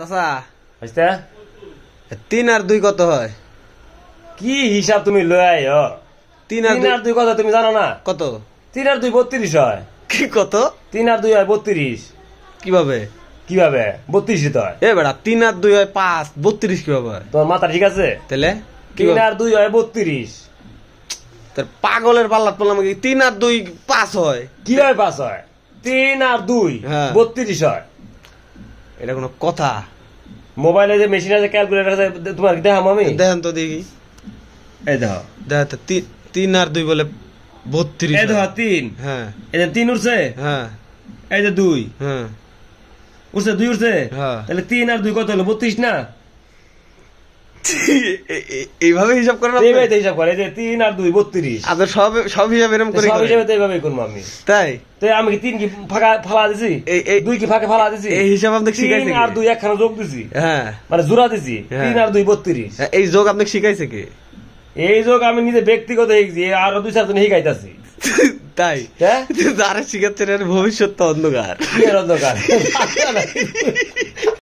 আচ্ছা। তিন আর দুই কত হয় কি হিসাব তুমি লই তিন আর দুই কত তুমি জানো না কত তিন আর দুই বত্রিশ হয় কি কত তিন আর দুই হয় বত্রিশ কিভাবে কিভাবে বত্রিশ তো হয় এ বেড়া তিন আর দুই হয় পাঁচ বত্রিশ কিভাবে হয় তোমার মাথা ঠিক আছে তাহলে তিন আর দুই হয় বত্রিশ পাগলের পাল্লাত পড়লাম কি তিন আর দুই পাঁচ হয় কি হয় পাঁচ হয় তিন আর দুই হ্যাঁ। বত্রিশ হয় এটা কোনো কথা মোবাইলে যে মেশিন আছে ক্যালকুলেটর আছে তোমার দেখাম আমি দেখেন তো দেখি এই দেখো দেখা তো তিন আর দুই বলে বত্রিশ এই দেখো তিন হ্যাঁ এই যে তিন উঠছে হ্যাঁ এই যে দুই হ্যাঁ উঠছে দুই উঠছে হ্যাঁ তাহলে তিন আর দুই কত হলো বত্রিশ না এইভাবে হিসাব করে এইভাবে হিসাব করে যে তিন আর দুই বত্রিশ আপনার আচ্ছা, সব সব হিসাবে এরকম করে সব হিসাবে তো এইভাবে করবো আমি তাই তো আমি কি তিন কি ফাঁকা ফালা দিছি দুই কি ফাঁকা ফালা দিছি এই হিসাব আপনাকে শিখাইছে তিন আর দুই একখানা যোগ দিছি হ্যাঁ মানে জোড়া দিছি হ্যাঁ। তিন আর দুই বত্রিশ হ্যাঁ, এই যোগ আপনাকে শিখাইছে কি এই যোগ আমি নিজে ব্যক্তিগত শিখছি আর দুই চারজন শিখাইতেছি তাই যারা হ্যাঁ? শিখাচ্ছে ভবিষ্যৎ অন্ধকার অন্ধকার